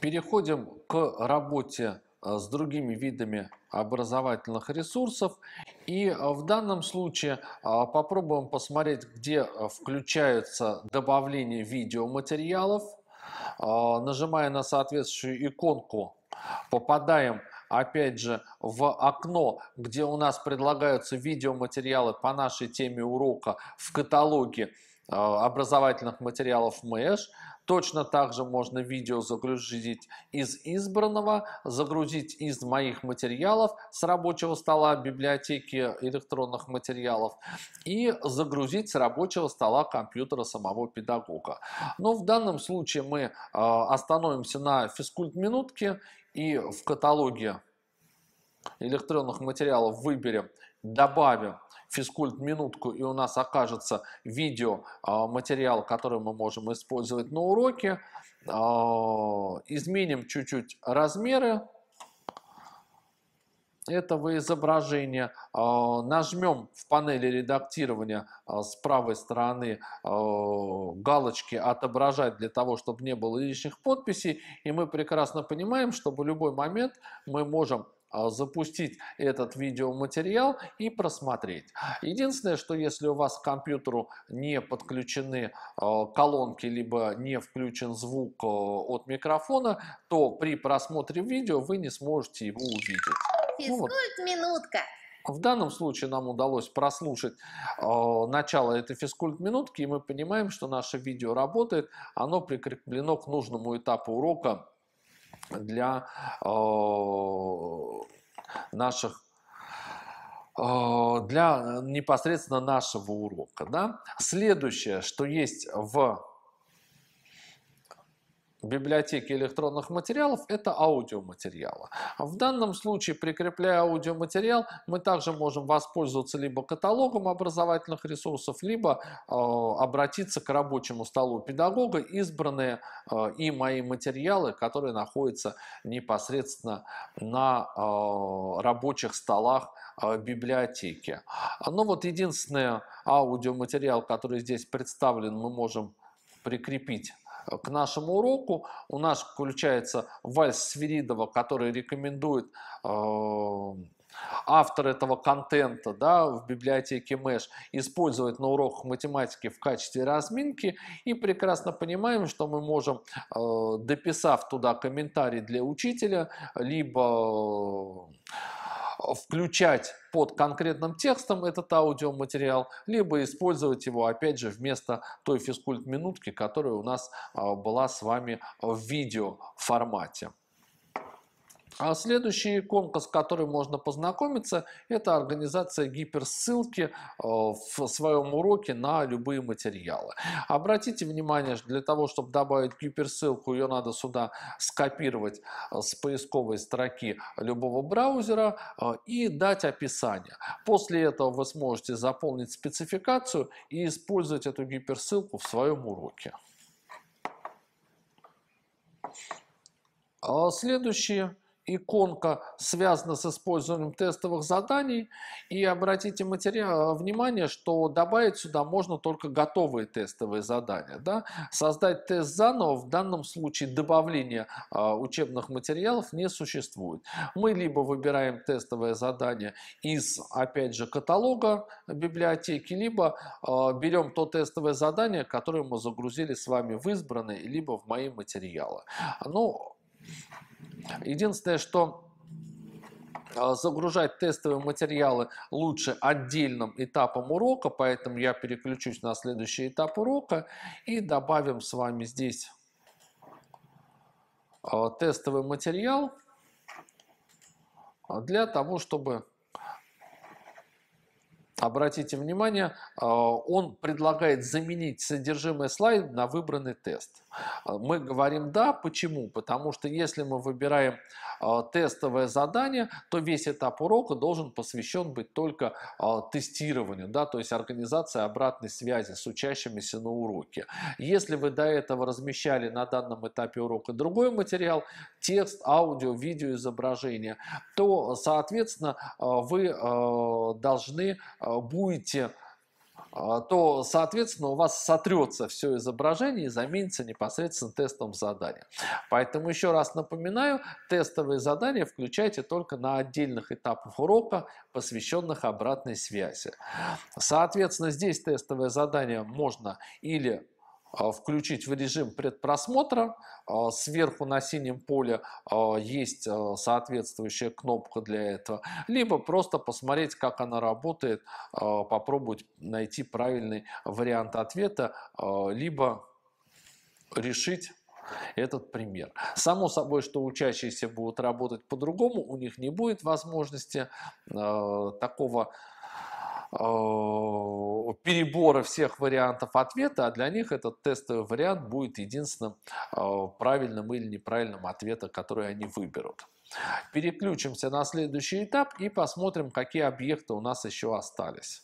переходим к работе э, с другими видами образовательных ресурсов. И э, в данном случае э, попробуем посмотреть, где включается добавление видеоматериалов. Нажимая на соответствующую иконку, попадаем опять же в окно, где у нас предлагаются видеоматериалы по нашей теме урока в каталоге Э, образовательных материалов Mesh. Точно так же можно видео загрузить из избранного, загрузить из моих материалов с рабочего стола библиотеки электронных материалов и загрузить с рабочего стола компьютера самого педагога. Но в данном случае мы э, остановимся на физкульт-минутке и в каталоге электронных материалов выберем «Добавим физкульт-минутку, и у нас окажется видео, а, материал, который мы можем использовать на уроке. А, изменим чуть-чуть размеры этого изображения. А, нажмем в панели редактирования с правой стороны галочки «Отображать» для того, чтобы не было лишних подписей. И мы прекрасно понимаем, что в любой момент мы можем а, запустить этот видеоматериал и просмотреть. Единственное, что если у вас к компьютеру не подключены а, колонки, либо не включен звук а, от микрофона, то при просмотре видео вы не сможете его увидеть. физкульт Ну, вот. Минутка. В данном случае нам удалось прослушать э, начало этой физкульт-минутки, и мы понимаем, что наше видео работает, оно прикреплено к нужному этапу урока для э, наших э, для э, непосредственно нашего урока. Да? Следующее, что есть в библиотеки электронных материалов – это аудиоматериалы. В данном случае, прикрепляя аудиоматериал, мы также можем воспользоваться либо каталогом образовательных ресурсов, либо э, обратиться к рабочему столу педагога, избранные э, и мои материалы, которые находятся непосредственно на э, рабочих столах библиотеки. Ну вот единственный аудиоматериал, который здесь представлен, мы можем прикрепить к нашему уроку. У нас включается вальс Свиридова, который рекомендует э, автор этого контента да, в библиотеке Мэш использовать на уроках математики в качестве разминки и прекрасно понимаем, что мы можем, э, дописав туда комментарий для учителя, либо э, включать под конкретным текстом этот аудиоматериал, либо использовать его, опять же, вместо той физкульт-минутки, которая у нас а, была с вами в видеоформате. А следующий иконка, с которой можно познакомиться, это организация гиперссылки э, в своем уроке на любые материалы. Обратите внимание, для того, чтобы добавить гиперссылку, ее надо сюда скопировать э, с поисковой строки любого браузера э, и дать описание. После этого вы сможете заполнить спецификацию и использовать эту гиперссылку в своем уроке. А Следующие иконка связана с использованием тестовых заданий. И обратите материал, внимание, что добавить сюда можно только готовые тестовые задания. Да? Создать тест заново в данном случае добавления э, учебных материалов не существует. Мы либо выбираем тестовое задание из, опять же, каталога библиотеки, либо э, берем то тестовое задание, которое мы загрузили с вами в избранные, либо в мои материалы. Ну, Единственное, что а, загружать тестовые материалы лучше отдельным этапом урока, поэтому я переключусь на следующий этап урока и добавим с вами здесь а, тестовый материал а, для того, чтобы Обратите внимание, он предлагает заменить содержимое слайда на выбранный тест. А, мы говорим «да». Почему? Потому что если мы выбираем а, тестовое задание, то весь этап урока должен посвящен быть только а, тестированию, да, то есть организации обратной связи с учащимися на уроке. Если вы до этого размещали на данном этапе урока другой материал, текст, аудио, видео, изображение, то, соответственно, вы должны будете а, то, соответственно, у вас сотрется все изображение и заменится непосредственно тестовым заданием. Поэтому еще раз напоминаю, тестовые задания включайте только на отдельных этапах урока, посвященных обратной связи. Соответственно, здесь тестовое задание можно или а, включить в режим предпросмотра. А, сверху на синем поле а, есть соответствующая кнопка для этого. Либо просто посмотреть, как она работает, попробовать найти правильный вариант ответа, либо решить этот пример. Само собой, что учащиеся будут работать по-другому, у них не будет возможности э, такого Э, перебора всех вариантов ответа, а для них этот тестовый вариант будет единственным э, правильным или неправильным ответом, который они выберут. Переключимся на следующий этап и посмотрим, какие объекты у нас еще остались.